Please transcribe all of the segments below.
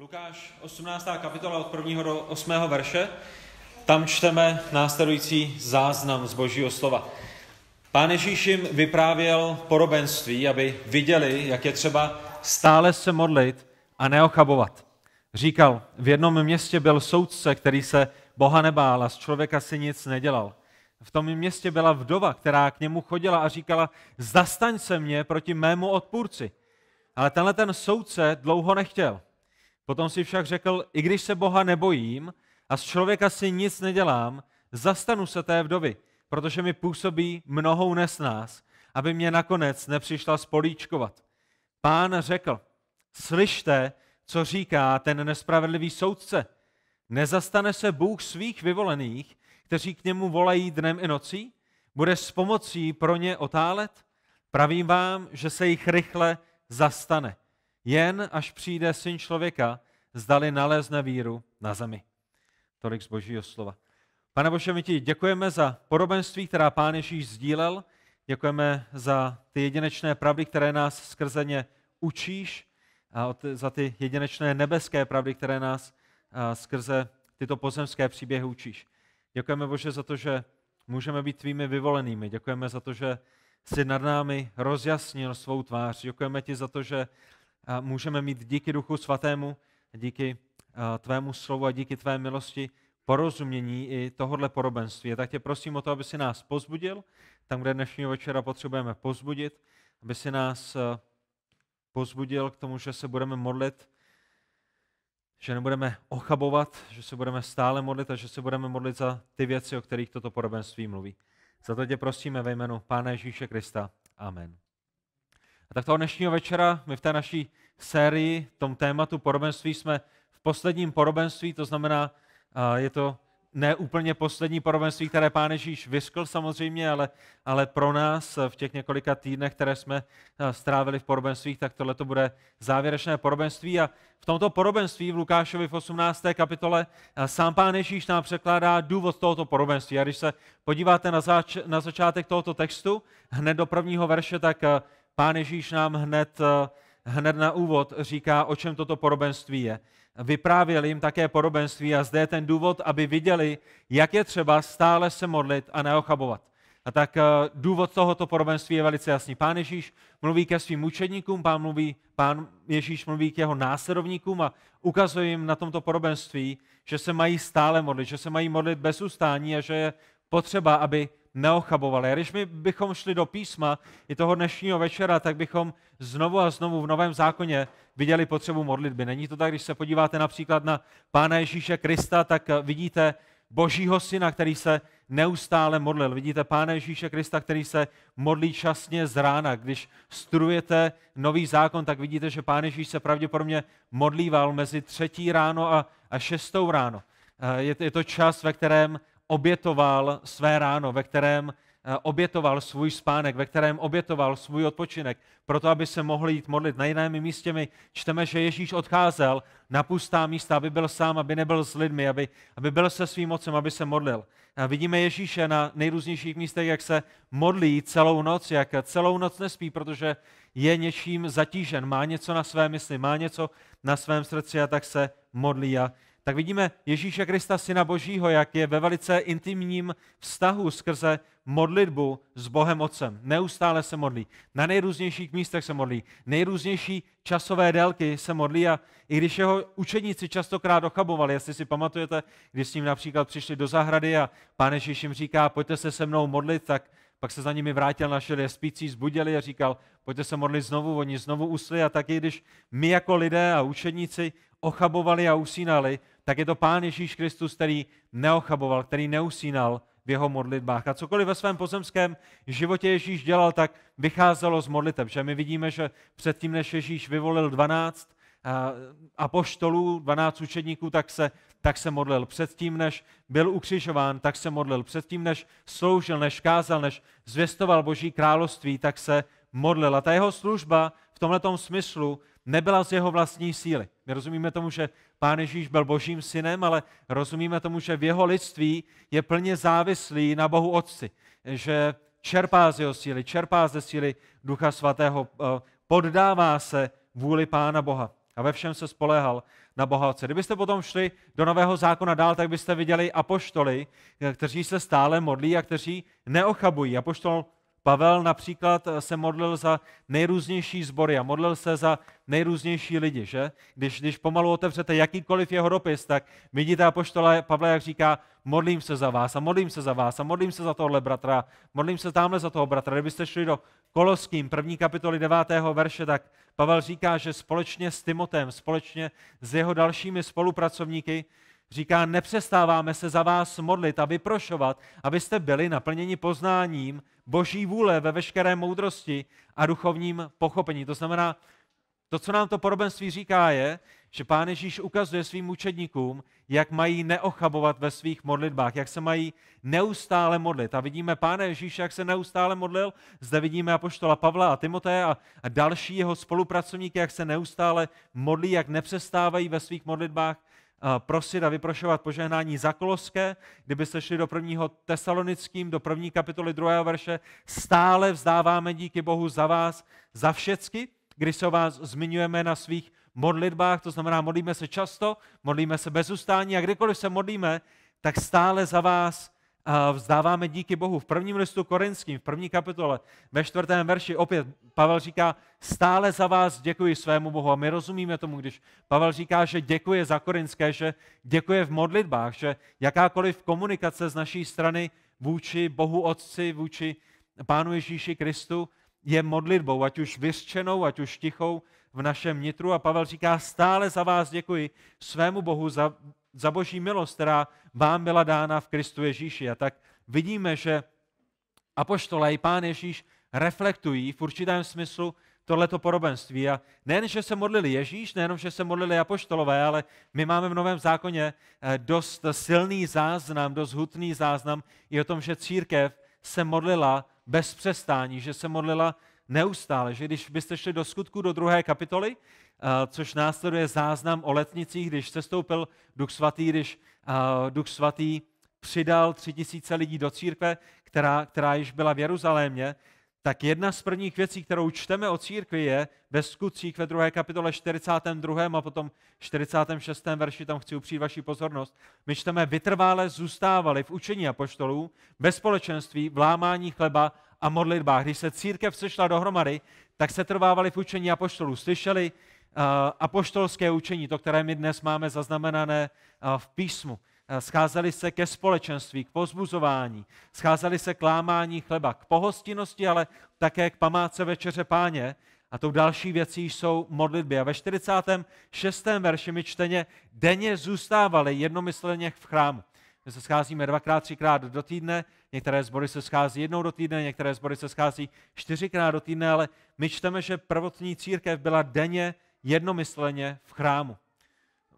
Lukáš 18. kapitola od 1. do 8. verše. Tam čteme následující záznam z Božího slova. Pán Ježíš jim vyprávěl porobenství, aby viděli, jak je třeba stále se modlit a neochabovat. Říkal, v jednom městě byl soudce, který se Boha nebál a z člověka si nic nedělal. V tom městě byla vdova, která k němu chodila a říkala, zastaň se mě proti mému odpůrci. Ale tenhle ten soudce dlouho nechtěl. Potom si však řekl, i když se Boha nebojím a z člověka si nic nedělám, zastanu se té vdovy, protože mi působí mnohou nesnás, aby mě nakonec nepřišla spolíčkovat. Pán řekl, slyšte, co říká ten nespravedlivý soudce. Nezastane se Bůh svých vyvolených, kteří k němu volají dnem i nocí? Bude s pomocí pro ně otálet? Pravím vám, že se jich rychle zastane jen až přijde syn člověka, zdali nalezne víru na zemi. Tolik z božího slova. Pane Bože, my ti děkujeme za podobenství, která Pán Ježíš sdílel. Děkujeme za ty jedinečné pravdy, které nás skrze ně učíš a za ty jedinečné nebeské pravdy, které nás skrze tyto pozemské příběhy učíš. Děkujeme Bože za to, že můžeme být tvými vyvolenými. Děkujeme za to, že jsi nad námi rozjasnil svou tvář. Děkujeme ti za to, že můžeme mít díky Duchu Svatému, díky tvému slovu a díky tvé milosti porozumění i tohodle porobenství. tak tě prosím o to, aby si nás pozbudil, tam, kde dnešního večera potřebujeme pozbudit, aby si nás pozbudil k tomu, že se budeme modlit, že nebudeme ochabovat, že se budeme stále modlit a že se budeme modlit za ty věci, o kterých toto podobenství mluví. Za to tě prosíme ve jménu Pána Ježíše Krista. Amen. A tak toho dnešního večera my v té naší sérii, tom tématu porobenství, jsme v posledním porobenství, to znamená, je to neúplně poslední porobenství, které Pán Ježíš vyskl samozřejmě, ale, ale pro nás v těch několika týdnech, které jsme strávili v porobenstvích, tak tohle to bude závěrečné porobenství. A v tomto porobenství v Lukášovi v 18. kapitole sám Pán Ježíš nám překládá důvod tohoto porobenství. A když se podíváte na, zač- na začátek tohoto textu, hned do prvního verše, tak pán Ježíš nám hned, eh, hned na úvod říká, o čem toto podobenství je. Vyprávěl jim také podobenství a zde je ten důvod, aby viděli, jak je třeba stále se modlit a neochabovat. A tak eh, důvod tohoto podobenství je velice jasný. Pán Ježíš mluví ke svým učedníkům, pán, mluví, pán Ježíš mluví k jeho následovníkům a ukazuje jim na tomto podobenství, že se mají stále modlit, že se mají modlit bez ustání a že je potřeba, aby neochabovali. A když my bychom šli do písma i toho dnešního večera, tak bychom znovu a znovu v Novém zákoně viděli potřebu modlitby. Není to tak, když se podíváte například na Pána Ježíše Krista, tak vidíte Božího Syna, který se neustále modlil. Vidíte Pána Ježíše Krista, který se modlí časně z rána. Když studujete Nový zákon, tak vidíte, že Pán Ježíš se pravděpodobně modlíval mezi třetí ráno a, a šestou ráno. Eh, je to čas, ve kterém obětoval své ráno, ve kterém eh, obětoval svůj spánek, ve kterém obětoval svůj odpočinek, proto aby se mohli jít modlit. Na jiném místě my čteme, že Ježíš odcházel na pustá místa, aby byl sám, aby nebyl s lidmi, aby, aby byl se svým mocem, aby se modlil. A vidíme Ježíše na nejrůznějších místech, jak se modlí celou noc, jak celou noc nespí, protože je něčím zatížen, má něco na své mysli, má něco na svém srdci a tak se modlí. A tak vidíme Ježíše Krista, Syna Božího, jak je ve velice intimním vztahu skrze modlitbu s Bohem Otcem. Neustále se modlí. Na nejrůznějších místech se modlí. Nejrůznější časové délky se modlí a i když jeho učeníci častokrát ochabovali, jestli si pamatujete, když s ním například přišli do zahrady a pán Ježíš jim říká, pojďte se se mnou modlit, tak pak se za nimi vrátil, našel je spící, zbudili a říkal, pojďte se modlit znovu, oni znovu usli a taky, když my jako lidé a učeníci ochabovali a usínali, tak je to Pán Ježíš Kristus, který neochaboval, který neusínal v jeho modlitbách. A cokoliv ve svém pozemském životě Ježíš dělal, tak vycházelo z modlitev. Že my vidíme, že předtím, než Ježíš vyvolil 12 eh, apoštolů, 12 učedníků, tak se, tak se modlil. Předtím, než byl ukřižován, tak se modlil. Předtím, než sloužil, než kázal, než zvěstoval Boží království, tak se modlil. A ta jeho služba v tomto smyslu nebyla z jeho vlastní síly. My rozumíme tomu, že Pán Ježíš byl božím synem, ale rozumíme tomu, že v jeho lidství je plně závislý na Bohu Otci, že čerpá z jeho síly, čerpá ze síly Ducha Svatého, eh, poddává se vůli Pána Boha a ve všem se spolehal na Boha Otce. Kdybyste potom šli do Nového zákona dál, tak byste viděli apoštoly, eh, kteří se stále modlí a kteří neochabují. Apoštol Pavel například eh, se modlil za nejrůznější sbory a modlil se za nejrůznější lidi, že? Když, když pomalu otevřete jakýkoliv jeho dopis, tak vidíte apoštola Pavla, jak říká, modlím se za vás a modlím se za vás a modlím se za tohle bratra, modlím se tamhle za toho bratra. Kdybyste šli do Koloským, první kapitoly 9. verše, tak Pavel říká, že společně s Timotem, společně s jeho dalšími spolupracovníky, Říká, nepřestáváme se za vás modlit a vyprošovat, abyste byli naplněni poznáním boží vůle ve veškeré moudrosti a duchovním pochopení. To znamená, to, co nám to podobenství říká, je, že Pán Ježíš ukazuje svým učedníkům, jak mají neochabovat ve svých modlitbách, jak se mají neustále modlit. A vidíme Pána Ježíše, jak se neustále modlil. Zde vidíme Apoštola Pavla a Timoteje a, a další jeho spolupracovníky, jak se neustále modlí, jak nepřestávají ve svých modlitbách prosit a vyprošovat požehnání za Koloské. Kdybyste šli do prvního tesalonickým, do první kapitoly druhého verše, stále vzdáváme díky Bohu za vás, za všecky, když se o vás zmiňujeme na svých modlitbách, to znamená modlíme se často, modlíme se bez ustání a kdykoliv se modlíme, tak stále za vás vzdáváme díky Bohu. V prvním listu korinským, v první kapitole, ve čtvrtém verši, opět Pavel říká, stále za vás děkuji svému Bohu. A my rozumíme tomu, když Pavel říká, že děkuje za korinské, že děkuje v modlitbách, že jakákoliv komunikace z naší strany vůči Bohu Otci, vůči Pánu Ježíši Kristu je modlitbou, ať už vyřčenou, ať už tichou v našem nitru. A Pavel říká, stále za vás děkuji svému Bohu za za boží milost, která vám byla dána v Kristu Ježíši. A tak vidíme, že apoštole i pán Ježíš reflektují v určitém smyslu tohleto podobenství. A nejen, že se modlili Ježíš, nejenom, že se modlili apoštolové, ale my máme v Novém zákoně eh, dost silný záznam, dost hutný záznam i o tom, že církev se modlila bez přestání, že se modlila neustále, že když byste šli do skutku do druhé kapitoly, Eh, což následuje záznam o letnicích, když stoupil Duch Svatý, když eh, Duch Svatý přidal tři tisíce lidí do církve, která, která již byla v Jeruzalémě, tak jedna z prvních věcí, kterou čteme o církvi, je ve skutcích ve 2. kapitole 42. a potom 46. verši, tam chci upřít vaši pozornost. My čteme, vytrvále zůstávali v učení apoštolů, ve společenství, v lámání chleba a modlitbách. Když se církev sešla dohromady, tak se trvávali v učení apoštolů. Slyšeli Eh, apoštolské učení, to, které my dnes máme zaznamenané eh, v písmu. Eh, scházeli se ke společenství, k pozbuzování, scházeli se k lámání chleba, k pohostinnosti, ale také k památce večeře páně. A tou další věcí jsou modlitby. A ve 46. verši my čteně denně zůstávali jednomyslně v chrámu. My se scházíme dvakrát, třikrát do týdne, některé sbory se schází jednou do týdne, některé sbory se schází čtyřikrát do týdne, ale my čteme, že prvotní církev byla denně jednomysleně v chrámu.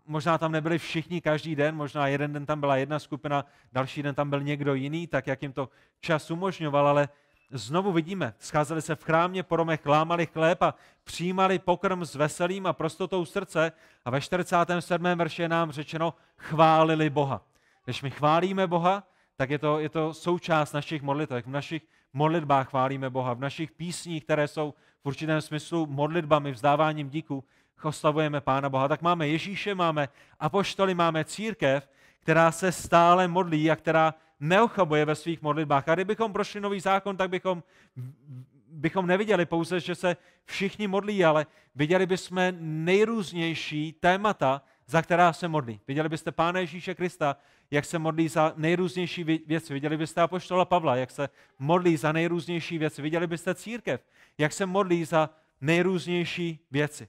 Možná tam nebyli všichni každý den, možná jeden den tam byla jedna skupina, další den tam byl někdo jiný, tak jak jim to čas umožňoval, ale znovu vidíme, scházeli se v chrámě, po romech lámali chléb a přijímali pokrm s veselým a prostotou srdce a ve 47. verši je nám řečeno, chválili Boha. Když my chválíme Boha, tak je to, je to součást našich modliteb. V našich modlitbách chválíme Boha, v našich písních, které jsou v určitém smyslu modlitbami, vzdáváním díku, oslavujeme Pána Boha, tak máme Ježíše, máme apoštoly, máme církev, která se stále modlí a která neochabuje ve svých modlitbách. A kdybychom prošli nový zákon, tak bychom, bychom neviděli pouze, že se všichni modlí, ale viděli bychom nejrůznější témata, za která se modlí. Viděli byste Pána Ježíše Krista, jak se modlí za nejrůznější věci. Viděli byste Apoštola Pavla, jak se modlí za nejrůznější věci. Viděli byste církev, jak se modlí za nejrůznější věci.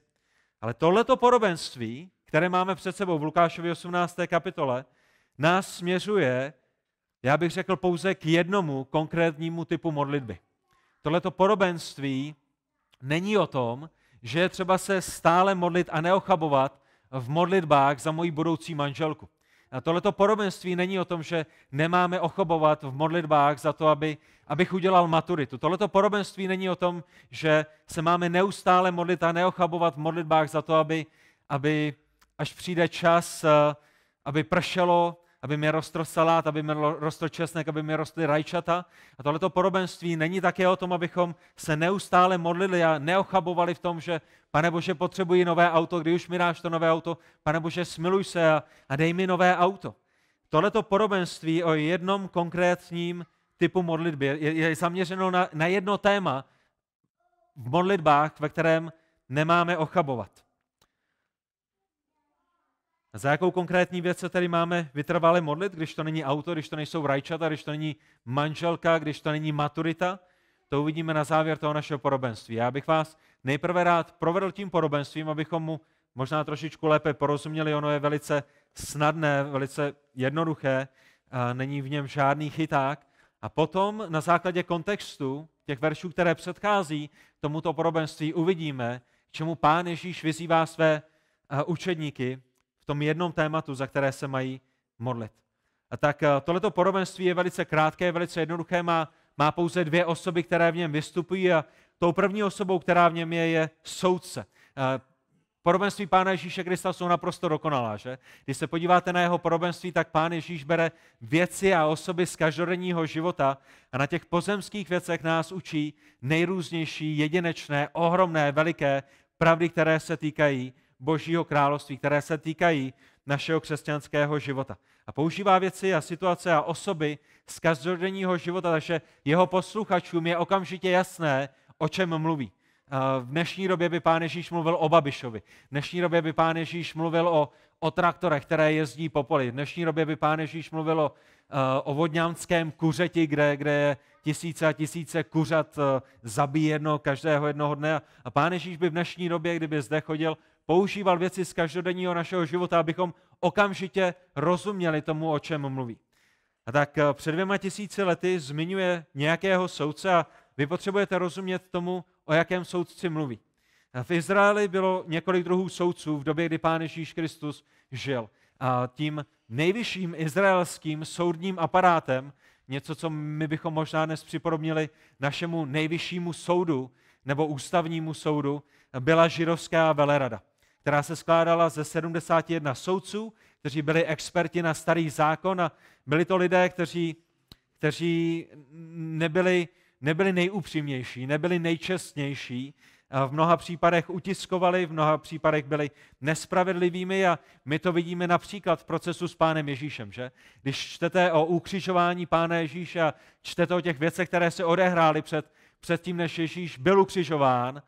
Ale tohleto podobenství, které máme před sebou v Lukášově 18. kapitole, nás směřuje, já bych řekl, pouze k jednomu konkrétnímu typu modlitby. Tohleto podobenství není o tom, že je třeba se stále modlit a neochabovat v modlitbách za moji budoucí manželku. A tohleto podobenství není o tom, že nemáme ochobovat v modlitbách za to, aby, abych udělal maturitu. Tohleto podobenství není o tom, že se máme neustále modlit a neochabovat v modlitbách za to, aby, aby až přijde čas, eh, aby pršelo aby mi rostl salát, aby mi rostl česnek, aby mi rostly rajčata. A tohleto podobenství není také o tom, abychom se neustále modlili a neochabovali v tom, že pane Bože, potřebuji nové auto, když už mi dáš to nové auto, pane Bože, smiluj se a, a dej mi nové auto. Tohleto podobenství o jednom konkrétním typu modlitby je, je zaměřeno na, na jedno téma v modlitbách, ve kterém nemáme ochabovat za jakou konkrétní věc se tedy máme vytrvale modlit, když to není auto, když to nejsou rajčata, když to není manželka, když to není maturita? To uvidíme na závěr toho našeho podobenství. Já bych vás nejprve rád provedl tím podobenstvím, abychom mu možná trošičku lépe porozuměli. Ono je velice snadné, velice jednoduché, není v něm žádný chyták. A potom na základě kontextu těch veršů, které předchází tomuto podobenství, uvidíme, k čemu pán Ježíš vyzývá své učedníky, v tom jednom tématu, za které se mají modlit. A tak eh, tohleto podobenství je velice krátké, velice jednoduché, má, má pouze dvě osoby, které v něm vystupují a tou první osobou, která v něm je, je soudce. Eh, podobenství Pána Ježíše Krista jsou naprosto dokonalá, že? Když se podíváte na jeho podobenství, tak Pán Ježíš bere věci a osoby z každodenního života a na těch pozemských věcech nás učí nejrůznější, jedinečné, ohromné, veliké pravdy, které se týkají Božího království, které se týkají našeho křesťanského života. A používá věci a situace a osoby z každodenního života, takže jeho posluchačům je okamžitě jasné, o čem mluví. V dnešní době by pán Ježíš mluvil o Babišovi. V dnešní době by pán Ježíš mluvil o, o traktorech, které jezdí po poli. V dnešní době by pán Ježíš mluvil o, e, o vodňanském kuřeti, kde, kde je tisíce a tisíce kuřat e, zabíjeno každého jednoho dne. A pán Ježíš by v dnešní době, kdyby zde chodil, používal věci z každodenního našeho života, abychom okamžitě rozuměli tomu, o čem mluví. A tak eh, před dvěma tisíci lety zmiňuje nějakého soudce a vy potřebujete rozumět tomu, o jakém soudci mluví. V Izraeli bylo několik druhů soudců v době, kdy Pán Ježíš Kristus žil. A tím nejvyšším izraelským soudním aparátem, něco, co my bychom možná dnes připodobnili našemu nejvyššímu soudu nebo ústavnímu soudu, byla žirovská velerada která se skládala ze 71 soudců, kteří byli experti na starý zákon a byli to lidé, kteří, kteří nebyli, nebyli nejupřímnější, nebyli nejčestnější, v mnoha případech utiskovali, v mnoha případech byli nespravedlivými a my to vidíme například v procesu s pánem Ježíšem, že? Když čtete o ukřižování pána Ježíše a čtete o těch věcech, které se odehrály před, před tím, než Ježíš byl ukřižován,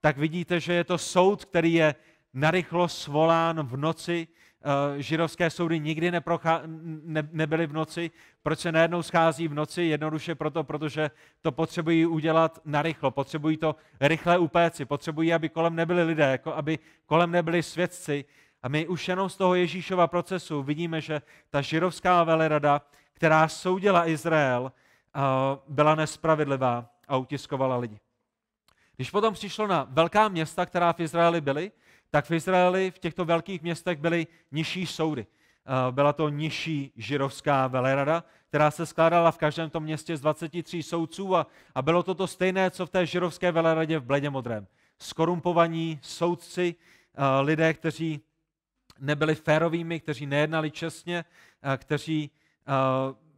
tak vidíte, že je to soud, který je narychlo svolán v noci. Eh, židovské soudy nikdy neprochá, ne, nebyly v noci. Proč se najednou schází v noci? Jednoduše proto, protože to potřebují udělat narychlo. Potřebují to rychle upéci. Potřebují, aby kolem nebyli lidé, jako aby kolem nebyli svědci. A my už jenom z toho Ježíšova procesu vidíme, že ta židovská velerada, která soudila Izrael, eh, byla nespravedlivá a utiskovala lidi. Když potom přišlo na velká města, která v Izraeli byly, tak v Izraeli v těchto velkých městech byly nižší soudy. Eh, byla to nižší žirovská velerada, která se skládala v každém tom městě z 23 soudců a, a bylo to to stejné, co v té žirovské veleradě v Modrém. Skorumpovaní soudci, eh, lidé, kteří nebyli férovými, kteří nejednali čestně, eh, kteří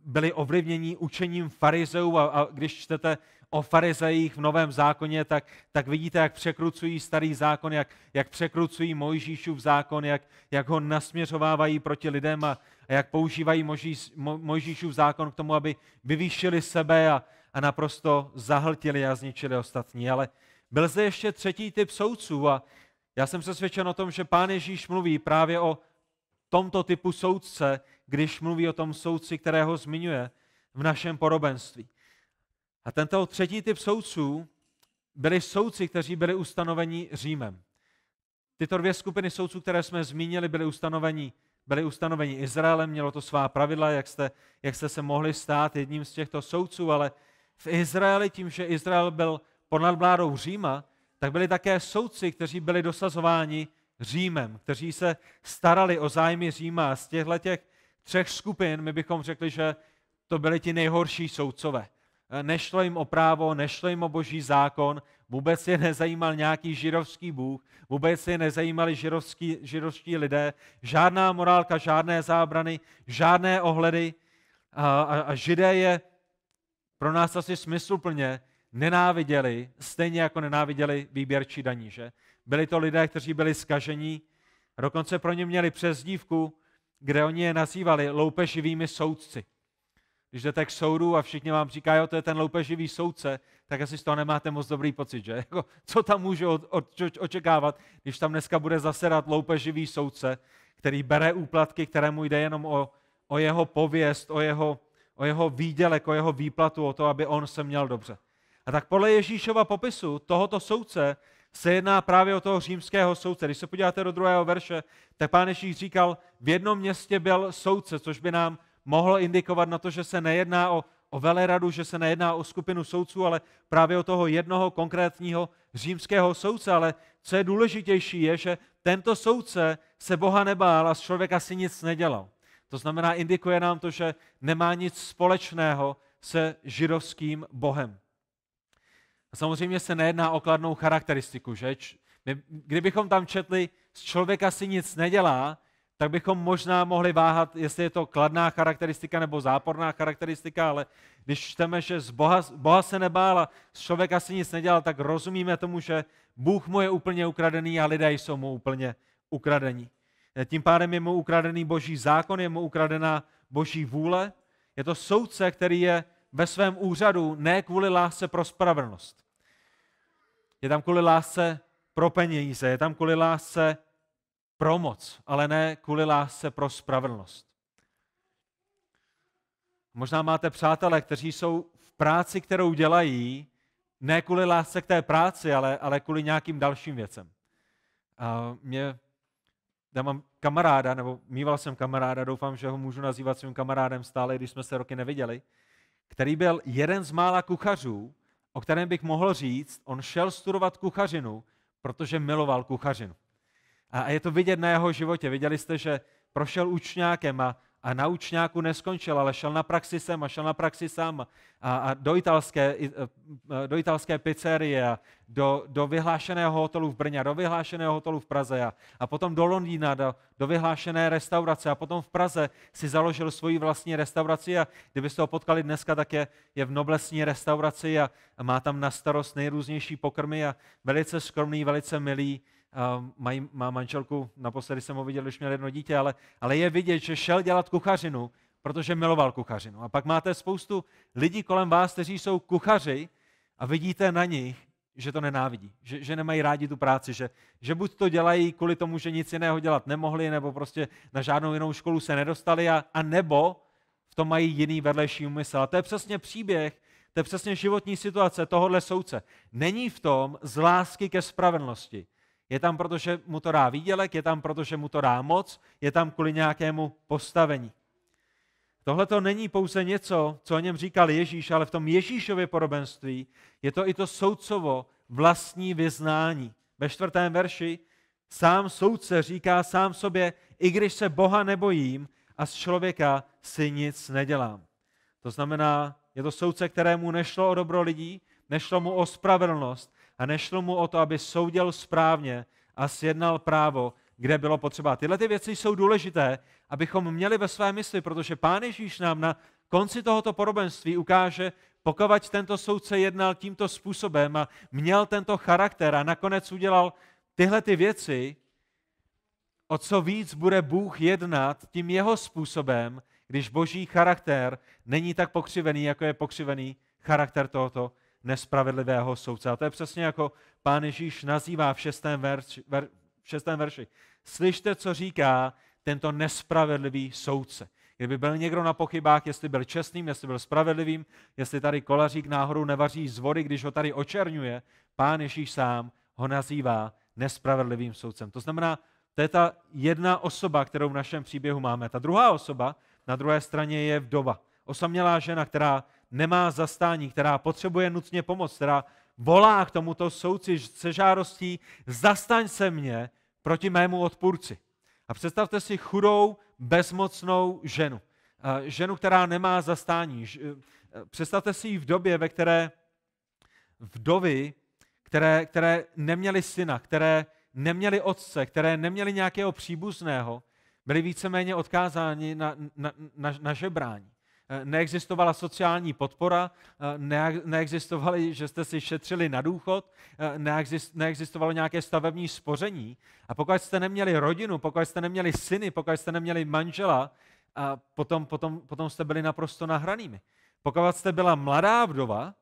byli ovlivněni učením farizeů a, a když čtete o farizeích v Novém zákoně, tak, tak vidíte, jak překrucují starý zákon, jak, jak překrucují Mojžíšův zákon, jak, jak ho nasměřovávají proti lidem a, a jak používají Mojžíš, Mojžíšův zákon k tomu, aby vyvýšili sebe a, a naprosto zahltili a zničili ostatní. Ale byl zde ještě třetí typ soudců a já jsem přesvědčen o tom, že pán Ježíš mluví právě o tomto typu soudce, když mluví o tom soudci, kterého zmiňuje v našem podobenství. A tento třetí typ soudců byli soudci, kteří byli ustanoveni Římem. Tyto dvě skupiny soudců, které jsme zmínili, byly ustanoveni, byly ustanoveni Izraelem, mělo to svá pravidla, jak jste, jak jste se mohli stát jedním z těchto soudců, ale v Izraeli, tím, že Izrael byl pod vládou Říma, tak byli také soudci, kteří byli dosazováni Římem, kteří se starali o zájmy Říma. Z těchto těch třech skupin my bychom řekli, že to byli ti nejhorší soudcové. Eh, nešlo jim o právo, nešlo jim o boží zákon, vůbec je nezajímal nějaký žirovský bůh, vůbec je nezajímali žirovský, žirovští lidé, žádná morálka, žádné zábrany, žádné ohledy a, a, a židé je pro nás asi smysluplně nenáviděli, stejně jako nenáviděli výběrčí daní, že? Byli to lidé, kteří byli skažení, dokonce pro ně měli přezdívku, kde oni je nazývali loupeživými soudci. Když jdete k soudu a všichni vám říkají, jo, to je ten loupeživý soudce, tak asi z toho nemáte moc dobrý pocit, že? Jako, co tam můžu očekávat, když tam dneska bude zasedat loupeživý soudce, který bere úplatky, kterému jde jenom o, o jeho pověst, o jeho, o jeho výdělek, o jeho výplatu, o to, aby on se měl dobře. A tak podle Ježíšova popisu tohoto soudce se jedná právě o toho římského soudce. Když se podíváte do druhého verše, tak pán Ježíš říkal, v jednom městě byl soudce, což by nám mohlo indikovat na to, že se nejedná o, o veleradu, že se nejedná o skupinu soudců, ale právě o toho jednoho konkrétního římského soudce. Ale co je důležitější, je, že tento soudce se Boha nebál a z člověka si nic nedělal. To znamená, indikuje nám to, že nemá nic společného se židovským Bohem. A samozřejmě se nejedná o kladnou charakteristiku, že? Kdybychom tam četli, z člověka si nic nedělá, tak bychom možná mohli váhat, jestli je to kladná charakteristika nebo záporná charakteristika, ale když čteme, že z Boha, Boha se nebál a člověk asi nic nedělal, tak rozumíme tomu, že Bůh mu je úplně ukradený a lidé jsou mu úplně ukradení. Tím pádem je mu ukradený boží zákon, je mu ukradená boží vůle. Je to soudce, který je ve svém úřadu ne kvůli lásce pro spravedlnost. Je tam kvůli lásce pro peníze, je tam kvůli lásce pro moc, ale ne kvůli lásce pro spravedlnost. Možná máte přátelé, kteří jsou v práci, kterou dělají, ne kvůli lásce k té práci, ale, ale kvůli nějakým dalším věcem. A mě, já mám kamaráda, nebo mýval jsem kamaráda, doufám, že ho můžu nazývat svým kamarádem stále, když jsme se roky neviděli, který byl jeden z mála kuchařů, o kterém bych mohl říct, on šel studovat kuchařinu, protože miloval kuchařinu. A je to vidět na jeho životě. Viděli jste, že prošel učňákem a, a na učňáku neskončil, ale šel na praxi sem a šel na praxi sám a, a do, italské, e, e, do italské pizzerie a do, do vyhlášeného hotelu v Brně, do vyhlášeného hotelu v Praze a, a potom do Londýna, do, do vyhlášené restaurace a potom v Praze si založil svoji vlastní restauraci a kdybyste ho potkali dneska, tak je, je v noblesní restauraci a, a má tam na starost nejrůznější pokrmy a velice skromný, velice milý, mají, má manželku, naposledy jsem ho viděl, když měl jedno dítě, ale, ale je vidět, že šel dělat kuchařinu, protože miloval kuchařinu. A pak máte spoustu lidí kolem vás, kteří jsou kuchaři a vidíte na nich, že to nenávidí, že, že nemají rádi tu práci, že, že buď to dělají kvůli tomu, že nic jiného dělat nemohli, nebo prostě na žádnou jinou školu se nedostali, a, a nebo v tom mají jiný vedlejší úmysl. A to je přesně příběh, to je přesně životní situace tohohle soudce. Není v tom z lásky ke spravedlnosti, je tam, protože mu to dá výdělek, je tam, protože mu to dá moc, je tam kvůli nějakému postavení. Tohle to není pouze něco, co o něm říkal Ježíš, ale v tom Ježíšově podobenství je to i to soudcovo vlastní vyznání. Ve čtvrtém verši sám soudce říká sám sobě, i když se Boha nebojím a z člověka si nic nedělám. To znamená, je to soudce, kterému nešlo o dobro lidí, nešlo mu o spravedlnost, a nešlo mu o to, aby soudil správně a sjednal právo, kde bylo potřeba. Tyhle ty věci jsou důležité, abychom měli ve své mysli, protože Pán Ježíš nám na konci tohoto podobenství ukáže, pokud tento soudce jednal tímto způsobem a měl tento charakter a nakonec udělal tyhle ty věci, o co víc bude Bůh jednat tím jeho způsobem, když boží charakter není tak pokřivený, jako je pokřivený charakter tohoto nespravedlivého soudce. A to je přesně jako pán Ježíš nazývá v šestém, verši, ver, v šestém verši. Slyšte, co říká tento nespravedlivý soudce. Kdyby byl někdo na pochybách, jestli byl čestným, jestli byl spravedlivým, jestli tady kolařík náhodou nevaří z vody, když ho tady očernuje, pán Ježíš sám ho nazývá nespravedlivým soudcem. To znamená, to je ta jedna osoba, kterou v našem příběhu máme. Ta druhá osoba na druhé straně je vdova. Osamělá žena, která nemá zastání, která potřebuje nutně pomoc, která volá k tomuto souci se žárostí, zastaň se mě proti mému odpůrci. A představte si chudou, bezmocnou ženu. Ženu, která nemá zastání. Eh, představte si ji v době, ve které vdovy, které, které neměly syna, které neměly otce, které neměly nějakého příbuzného, byli víceméně odkázáni na, na, na, na žebrání. Eh, neexistovala sociální podpora, eh, neexistovali, že jste si šetřili na důchod, eh, neexistovalo nějaké stavební spoření. A pokud jste neměli rodinu, pokud jste neměli syny, pokud jste neměli manžela, a potom, potom, potom jste byli naprosto nahranými. Pokud jste byla mladá vdova,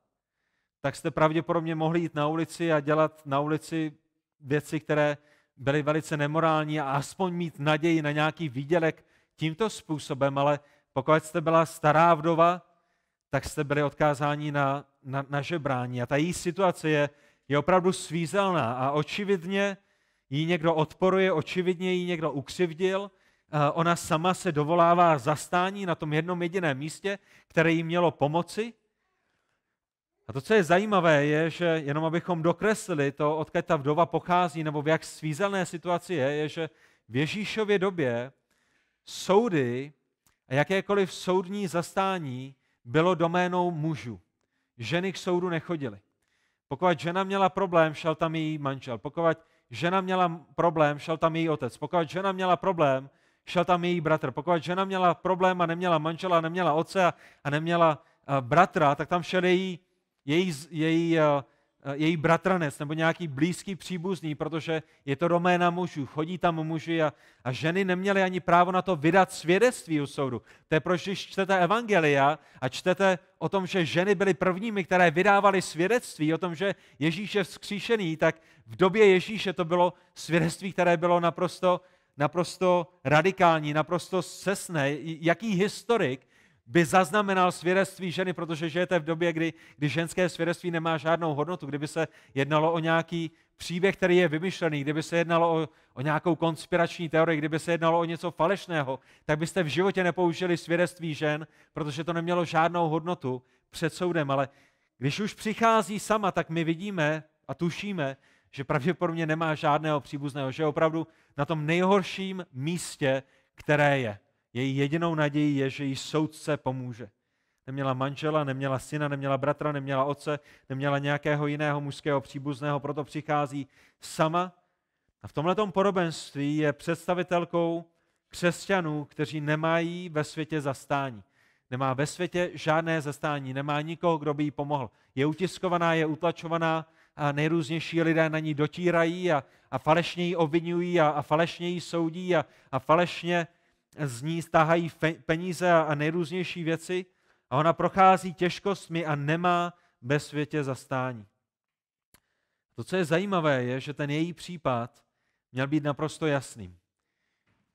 tak jste pravděpodobně mohli jít na ulici a dělat na ulici věci, které byly velice nemorální a aspoň mít naději na nějaký výdělek tímto způsobem, ale pokud jste byla stará vdova, tak jste byli odkázáni na, na, na žebrání. A ta její situace je, je opravdu svízelná a očividně jí někdo odporuje, očividně jí někdo ukřivdil. Eh, ona sama se dovolává zastání na tom jednom jediném místě, které jí mělo pomoci. A to, co je zajímavé, je, že jenom abychom dokreslili to, odkud ta vdova pochází, nebo v jak svízelné situaci je, je, že v Ježíšově době soudy a jakékoliv soudní zastání bylo doménou mužů. Ženy k soudu nechodily. Pokud žena měla problém, šel tam její manžel. Pokud žena měla problém, šel tam její otec. Pokud žena měla problém, šel tam její bratr. Pokud žena měla problém a neměla manžela, neměla otce a neměla bratra, tak tam šel její, její, její eh, Eh, její bratranec nebo nějaký blízký příbuzný, protože je to doména mužů, chodí tam muži a, a ženy neměly ani právo na to vydat svědectví u soudu. To je proč, když čtete Evangelia a čtete o tom, že ženy byly prvními, které vydávaly svědectví o tom, že Ježíš je vzkříšený, tak v době Ježíše to bylo svědectví, které bylo naprosto, naprosto radikální, naprosto sesné. Jaký historik by zaznamenal svědectví ženy, protože žijete v době, kdy, kdy ženské svědectví nemá žádnou hodnotu, kdyby se jednalo o nějaký příběh, který je vymyšlený, kdyby se jednalo o, o nějakou konspirační teorii, kdyby se jednalo o něco falešného, tak byste v životě nepoužili svědectví žen, protože to nemělo žádnou hodnotu před soudem. Ale když už přichází sama, tak my vidíme a tušíme, že pravděpodobně nemá žádného příbuzného, že je opravdu na tom nejhorším místě, které je. Její jedinou nadějí je, že jí soudce pomůže. Neměla manžela, neměla syna, neměla bratra, neměla otce, neměla nějakého jiného mužského příbuzného, proto přichází sama. A v tomto podobenství je představitelkou křesťanů, kteří nemají ve světě zastání. Nemá ve světě žádné zastání, nemá nikoho, kdo by jí pomohl. Je utiskovaná, je utlačovaná, a nejrůznější lidé na ní dotírají a, a falešně ji obvinují a, a falešně ji soudí a, a falešně z ní stáhají peníze a nejrůznější věci a ona prochází těžkostmi a nemá ve světě zastání. To, co je zajímavé, je, že ten její případ měl být naprosto jasný.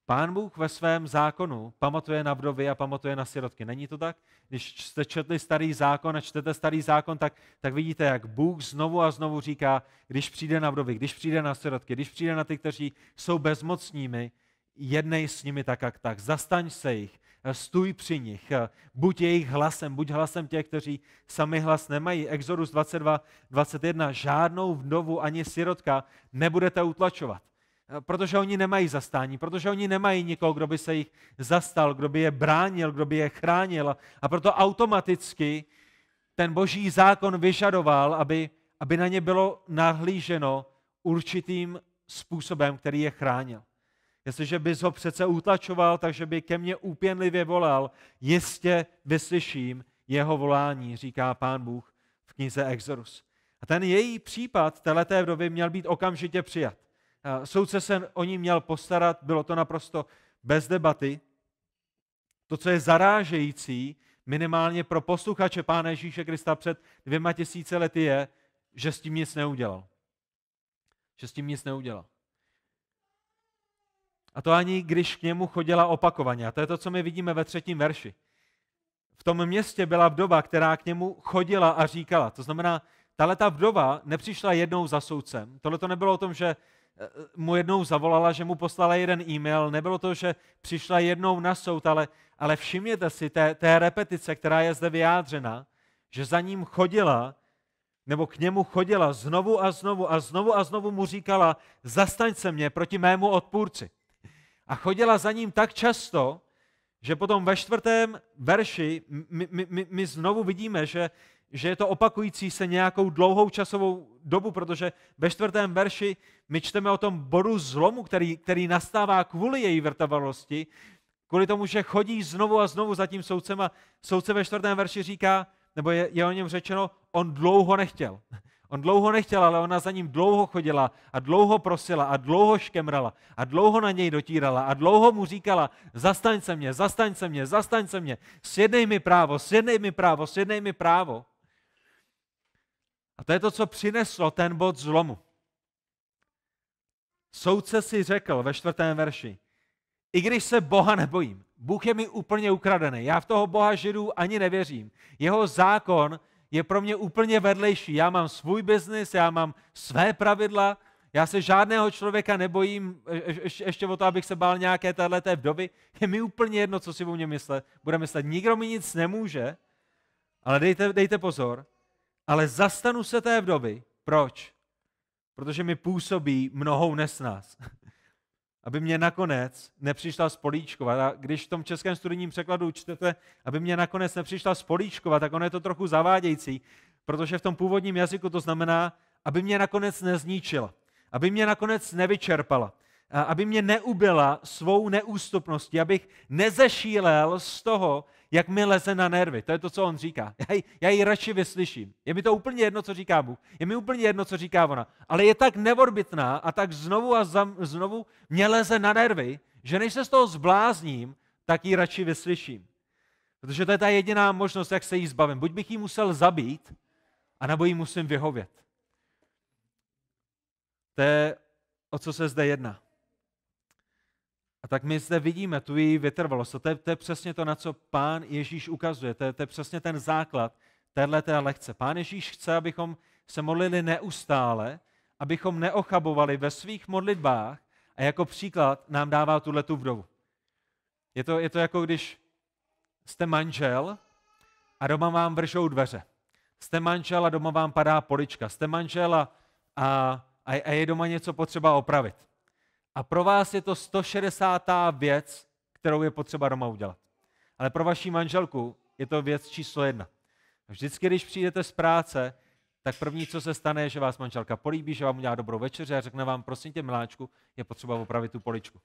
Pán Bůh ve svém zákonu pamatuje na vdovy a pamatuje na sirotky. Není to tak? Když jste četli starý zákon a čtete starý zákon, tak, tak vidíte, jak Bůh znovu a znovu říká, když přijde na vdovy, když přijde na sirotky, když přijde na ty, kteří jsou bezmocními, jednej s nimi tak, jak tak. Zastaň se jich, stůj při nich, buď jejich hlasem, buď hlasem těch, kteří sami hlas nemají. Exodus 22, 21. Žádnou vdovu ani sirotka nebudete utlačovat, protože oni nemají zastání, protože oni nemají nikoho, kdo by se jich zastal, kdo by je bránil, kdo by je chránil. A proto automaticky ten boží zákon vyžadoval, aby, aby na ně bylo nahlíženo určitým způsobem, který je chránil. Jestliže bys ho přece utlačoval, takže by ke mně úpěnlivě volal, jistě vyslyším jeho volání, říká pán Bůh v knize Exodus. A ten její případ téhleté vdovy měl být okamžitě přijat. Soudce se o ní měl postarat, bylo to naprosto bez debaty. To, co je zarážející, minimálně pro posluchače Pána Ježíše Krista před dvěma tisíce lety je, že s tím nic neudělal. Že s tím nic neudělal. A to ani když k němu chodila opakovaně. A to je to, co my vidíme ve třetím verši. V tom městě byla vdova, která k němu chodila a říkala. To znamená, tahle ta vdova nepřišla jednou za soudcem. Tohle to nebylo o tom, že eh, mu jednou zavolala, že mu poslala jeden e-mail. Nebylo to, že přišla jednou na soud, ale, ale všimněte si té, té repetice, která je zde vyjádřena, že za ním chodila, nebo k němu chodila znovu a znovu a znovu a znovu mu říkala, zastaň se mě proti mému odpůrci a chodila za ním tak často, že potom ve čtvrtém verši my, my, my, my znovu vidíme, že, že je to opakující se nějakou dlouhou časovou dobu, protože ve čtvrtém verši my čteme o tom bodu zlomu, který, který nastává kvůli její vrtavalosti, kvůli tomu, že chodí znovu a znovu za tím soudcem a soudce ve čtvrtém verši říká, nebo je, je o něm řečeno, on dlouho nechtěl. On dlouho nechtěl, ale ona za ním dlouho chodila a dlouho prosila a dlouho škemrala a dlouho na něj dotírala a dlouho mu říkala, zastaň se mě, zastaň se mě, zastaň se mě, sjednej mi právo, sjednej mi právo, sjednej mi právo. A to je to, co přineslo ten bod zlomu. Soudce si řekl ve čtvrtém verši, i když se Boha nebojím, Bůh je mi úplně ukradený, já v toho Boha židů ani nevěřím, jeho zákon je pro mě úplně vedlejší. Já mám svůj biznis, já mám své pravidla, já se žádného člověka nebojím, e, e, ještě o to, abych se bál nějaké téhleté vdovy. Je mi úplně jedno, co si o mě myslet. bude myslet. Nikdo mi nic nemůže, ale dejte, dejte pozor. Ale zastanu se té vdovy. Proč? Protože mi působí mnohou nesnás. aby mě nakonec nepřišla spolíčkovat. A když v tom českém studijním překladu čtete, aby mě nakonec nepřišla spolíčkovat, tak ono je to trochu zavádějící, protože v tom původním jazyku to znamená, aby mě nakonec nezničila, aby mě nakonec nevyčerpala, aby mě neubila svou neústupností, abych nezešílel z toho, jak mi leze na nervy. To je to, co on říká. Já ji, já ji radši vyslyším. Je mi to úplně jedno, co říká Bůh. Je mi úplně jedno, co říká ona. Ale je tak nevorbitná a tak znovu a zam, znovu mě leze na nervy, že než se z toho zblázním, tak ji radši vyslyším. Protože to je ta jediná možnost, jak se jí zbavím. Buď bych ji musel zabít, anebo jí musím vyhovět. To je, o co se zde jedná. A tak my zde vidíme tu její vytrvalost. to je, to je přesně to, na co pán Ježíš ukazuje. To je, to je přesně ten základ té lekce. Pán Ježíš chce, abychom se modlili neustále, abychom neochabovali ve svých modlitbách a jako příklad nám dává tuhle tu vdovu. Je to, je to jako když jste manžel a doma vám vršou dveře. Jste manžel a doma vám padá polička. Jste manžel a, a, a je doma něco potřeba opravit. A pro vás je to 160. věc, kterou je potřeba doma udělat. Ale pro vaši manželku je to věc číslo jedna. Vždycky, když přijdete z práce, tak první, co se stane, je, že vás manželka políbí, že vám udělá dobrou večeři a řekne vám, prosím tě, miláčku, je potřeba opravit tu poličku.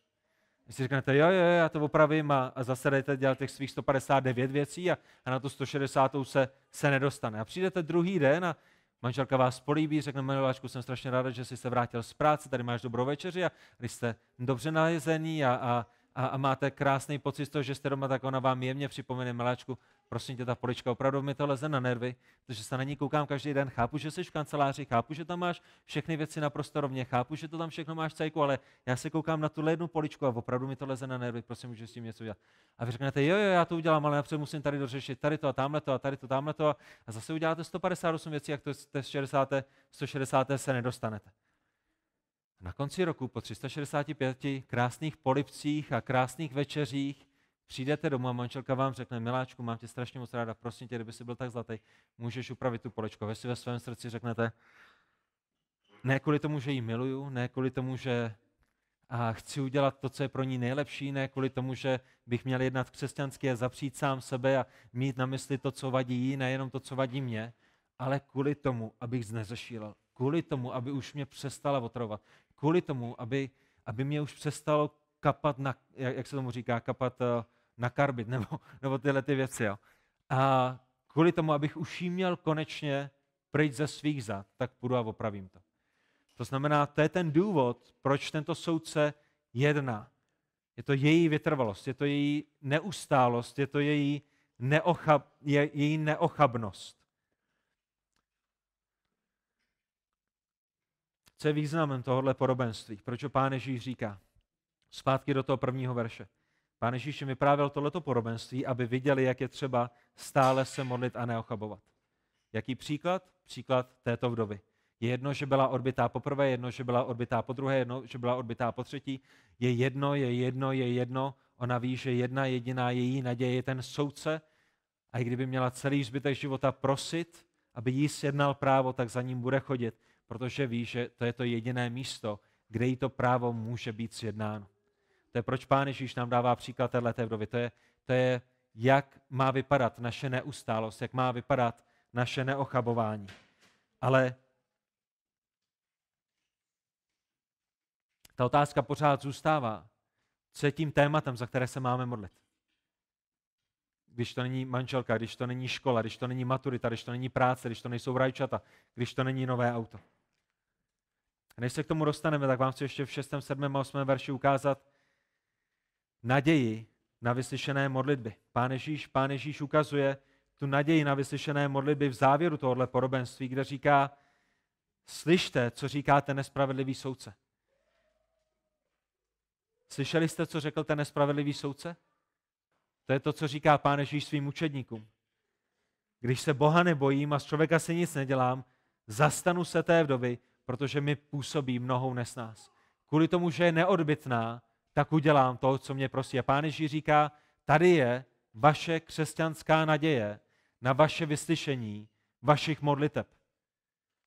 Vy si řeknete, jo, jo, já to opravím a, a zase jdete dělat těch svých 159 věcí a, a na tu 160 se, se nedostane. A přijdete druhý den a, Manželka vás políbí, řekne manželáčku, jsem strašně ráda, že jsi se vrátil z práce, tady máš dobrou večeři a když jste dobře najezení a, a a, a máte krásný pocit z toho, že jste doma, tak ona vám jemně připomene, miláčku, prosím tě, ta polička opravdu mi to leze na nervy, protože se na ní koukám každý den, chápu, že jsi v kanceláři, chápu, že tam máš všechny věci naprosto rovně, chápu, že to tam všechno máš cajku, ale já se koukám na tu jednu poličku a opravdu mi to leze na nervy, prosím, můžeš s tím něco udělat. A vy řeknete, jo, jo, já to udělám, ale napřed musím tady dořešit tady to a tamhle to a tady to, tamhle to a zase uděláte 158 věcí, jak to z 60, 160 se nedostanete na konci roku po 365 krásných polipcích a krásných večeřích přijdete domů a manželka vám řekne, miláčku, mám tě strašně moc ráda, prosím tě, kdyby jsi byl tak zlatý, můžeš upravit tu polečku. Vy si ve svém srdci řeknete, ne kvůli tomu, že ji miluju, ne kvůli tomu, že a chci udělat to, co je pro ní nejlepší, ne kvůli tomu, že bych měl jednat křesťansky a zapřít sám sebe a mít na mysli to, co vadí jí, nejenom to, co vadí mě, ale kvůli tomu, abych znezešílel, kvůli tomu, aby už mě přestala otrovat, kvůli tomu, aby, aby mě už přestalo kapat, na, jak se tomu říká, kapat eh, na karbit, nebo, nebo tyhle ty věci. Jo. A kvůli tomu, abych už jí měl konečně pryč ze svých zad, tak půjdu a opravím to. To znamená, to je ten důvod, proč tento soudce jedná. Je to její vytrvalost, je to její neustálost, je to její, neochab, je, její neochabnost. Co je významem tohohle podobenství? Proč ho pán Ježíš říká? Zpátky do toho prvního verše. Pán Ježíš jim vyprávěl tohleto podobenství, aby viděli, jak je třeba stále se modlit a neochabovat. Jaký příklad? Příklad této vdovy. Je jedno, že byla odbitá poprvé, jedno, že byla odbitá po druhé, jedno, že byla odbitá po třetí. Je jedno, je jedno, je jedno. Ona ví, že jedna jediná její naděje je ten soudce. A i kdyby měla celý zbytek života prosit, aby jí sjednal právo, tak za ním bude chodit protože ví, že to je to jediné místo, kde jí to právo může být sjednáno. To je proč Pán Ježíš nám dává příklad této vdovy. To je, to je, jak má vypadat naše neustálost, jak má vypadat naše neochabování. Ale ta otázka pořád zůstává. Co je tím tématem, za které se máme modlit? Když to není manželka, když to není škola, když to není maturita, když to není práce, když to nejsou rajčata, když to není nové auto než se k tomu dostaneme, tak vám chci ještě v 6., 7. a 8. verši ukázat naději na vyslyšené modlitby. Pán Ježíš, Pán Ježíš ukazuje tu naději na vyslyšené modlitby v závěru tohohle podobenství, kde říká, slyšte, co říká ten nespravedlivý soudce. Slyšeli jste, co řekl ten nespravedlivý soudce? To je to, co říká Pán Ježíš svým učedníkům. Když se Boha nebojím a z člověka si nic nedělám, zastanu se té vdovy, protože mi působí mnohou nesnás. Kvůli tomu, že je neodbitná, tak udělám to, co mě prosí. A pán Ježíš říká, tady je vaše křesťanská naděje na vaše vyslyšení vašich modliteb.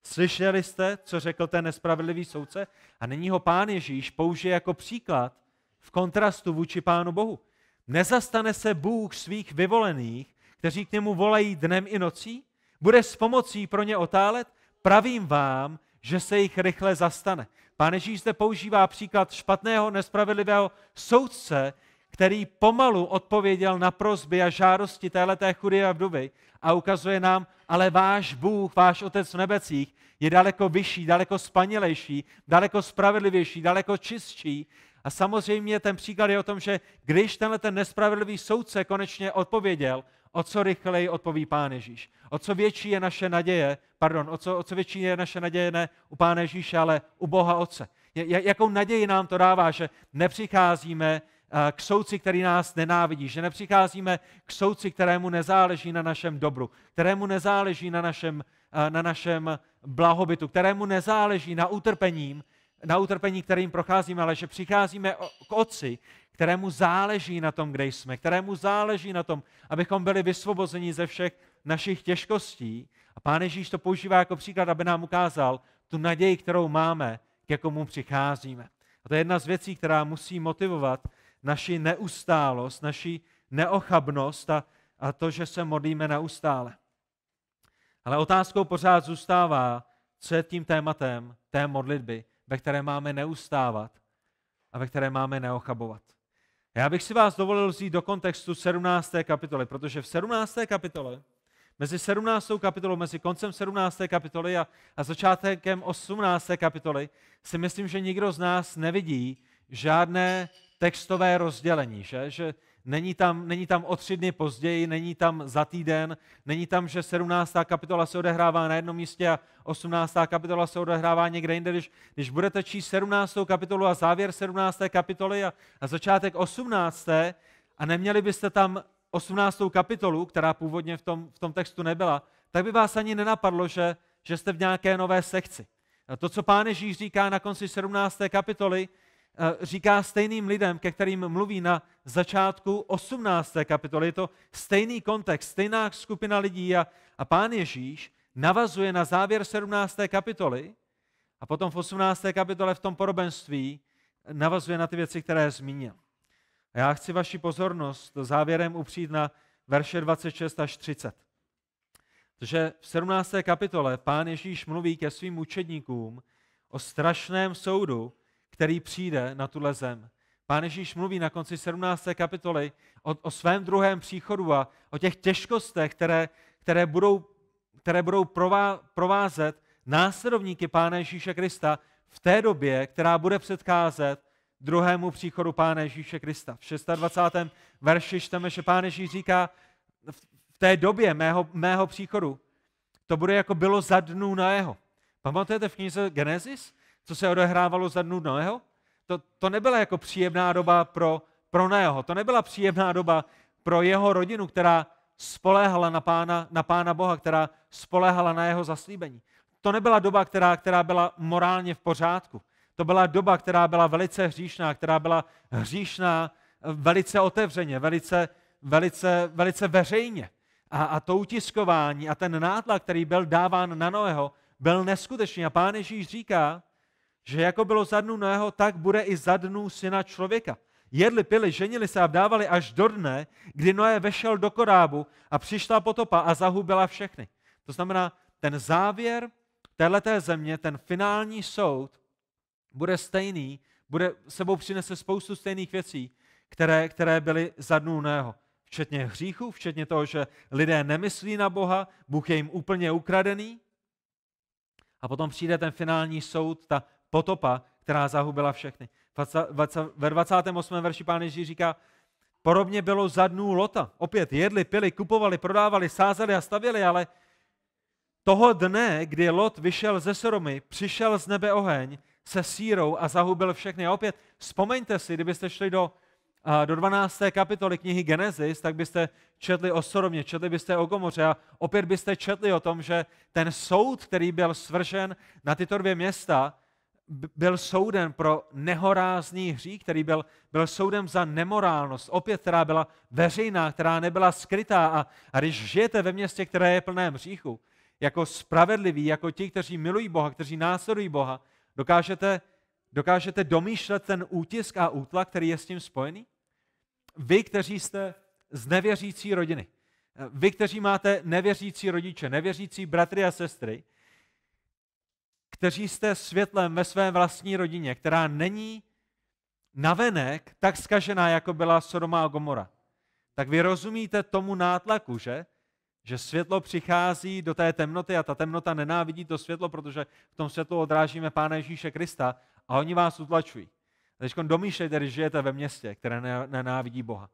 Slyšeli jste, co řekl ten nespravedlivý soudce? A nyní ho pán Ježíš použije jako příklad v kontrastu vůči pánu Bohu. Nezastane se Bůh svých vyvolených, kteří k němu volají dnem i nocí? Bude s pomocí pro ně otálet? Pravím vám, že se jich rychle zastane. Pane Ježíš zde používá příklad špatného, nespravedlivého soudce, který pomalu odpověděl na prozby a žádosti téhleté chudy a vdovy a ukazuje nám, ale váš Bůh, váš Otec v nebecích je daleko vyšší, daleko spanilejší, daleko spravedlivější, daleko čistší. A samozřejmě ten příklad je o tom, že když tenhle ten nespravedlivý soudce konečně odpověděl, o co rychleji odpoví Pán Ježíš. O co větší je naše naděje, pardon, o co, o co větší je naše naděje ne u Pána Ježíše, ale u Boha Otce. Jakou naději nám to dává, že nepřicházíme eh, k souci, který nás nenávidí, že nepřicházíme k souci, kterému nezáleží na našem dobru, kterému nezáleží na našem, eh, na našem blahobytu, kterému nezáleží na utrpením, na utrpení, kterým procházíme, ale že přicházíme k Otci, kterému záleží na tom, kde jsme, kterému záleží na tom, abychom byli vysvobozeni ze všech našich těžkostí. A Pán Ježíš to používá jako příklad, aby nám ukázal tu naději, kterou máme, k jakomu přicházíme. A to je jedna z věcí, která musí motivovat naši neustálost, naši neochabnost a, a to, že se modlíme neustále. Ale otázkou pořád zůstává, co je tím tématem té modlitby, ve které máme neustávat a ve které máme neochabovat. Já bych si vás dovolil vzít do kontextu 17. kapitoly, protože v 17. kapitole, mezi 17. kapitolou, mezi koncem 17. kapitoly a, a začátkem 18. kapitoly, si myslím, že nikdo z nás nevidí žádné textové rozdělení, že? že Není tam, není tam o tři dny později, není tam za týden, není tam, že 17. kapitola se odehrává na jednom místě a 18. kapitola se odehrává někde jinde. Když, když budete číst 17. kapitolu a závěr 17. kapitoly a, a začátek 18. a neměli byste tam 18. kapitolu, která původně v tom, v tom textu nebyla, tak by vás ani nenapadlo, že, že jste v nějaké nové sekci. A to, co pán Ježíš říká na konci 17. kapitoly, Eh, říká stejným lidem, ke kterým mluví na začátku 18. kapitoly. Je to stejný kontext, stejná skupina lidí a, a pán Ježíš navazuje na závěr 17. kapitoly a potom v 18. kapitole v tom porobenství navazuje na ty věci, které zmínil. A já chci vaši pozornost závěrem upřít na verše 26 až 30. Protože v 17. kapitole pán Ježíš mluví ke svým učedníkům o strašném soudu, který přijde na tuhle zem. Pán Ježíš mluví na konci 17. kapitoly o, o svém druhém příchodu a o těch těžkostech, které, které budou, které budou prová, provázet následovníky Pána Ježíše Krista v té době, která bude předcházet druhému příchodu Pána Ježíše Krista. V 26. verši čteme, že Pán Ježíš říká, v té době mého, mého příchodu, to bude jako bylo za dnů na jeho. Pamatujete v knize Genesis? co se odehrávalo za dnu Noého, to, to nebyla jako příjemná doba pro, pro Noého, to nebyla příjemná doba pro jeho rodinu, která spoléhala na pána, na pána Boha, která spoléhala na jeho zaslíbení. To nebyla doba, která, která byla morálně v pořádku. To byla doba, která byla velice hříšná, která byla hříšná eh, velice otevřeně, velice, velice, velice veřejně. A, a to utiskování a ten nátlak, který byl dáván na Noého, byl neskutečný. A pán Ježíš říká, že jako bylo za dnů Noého, tak bude i za dnů syna člověka. Jedli, pili, ženili se a vdávali až do dne, kdy Noé vešel do korábu a přišla potopa a zahubila všechny. To znamená, ten závěr téhleté země, ten finální soud, bude stejný, bude sebou přinese spoustu stejných věcí, které, které byly za dnů Noého. Včetně hříchu, včetně toho, že lidé nemyslí na Boha, Bůh je jim úplně ukradený. A potom přijde ten finální soud, ta potopa, která zahubila všechny. Ve 28. verši pán Ježíš říká, podobně bylo za dnů Lota. Opět jedli, pili, kupovali, prodávali, sázeli a stavěli, ale toho dne, kdy Lot vyšel ze Sodomy, přišel z nebe oheň se sírou a zahubil všechny. A opět vzpomeňte si, kdybyste šli do, do 12. kapitoly knihy Genesis, tak byste četli o Sodomě, četli byste o Gomoře a opět byste četli o tom, že ten soud, který byl svržen na tyto dvě města, byl souden pro nehorázný hřích, který byl, byl soudem za nemorálnost, opět, která byla veřejná, která nebyla skrytá. A, a když žijete ve městě, které je plné hříchu, jako spravedliví, jako ti, kteří milují Boha, kteří následují Boha, dokážete, dokážete domýšlet ten útisk a útlak, který je s tím spojený? Vy, kteří jste z nevěřící rodiny, vy, kteří máte nevěřící rodiče, nevěřící bratry a sestry, kteří jste světlem ve své vlastní rodině, která není navenek tak zkažená, jako byla Sodoma a Gomora. Tak vy rozumíte tomu nátlaku, že? Že světlo přichází do té temnoty a ta temnota nenávidí to světlo, protože v tom světlu odrážíme Pána Ježíše Krista a oni vás utlačují. A teď domýšlejte, když žijete ve městě, které nenávidí Boha.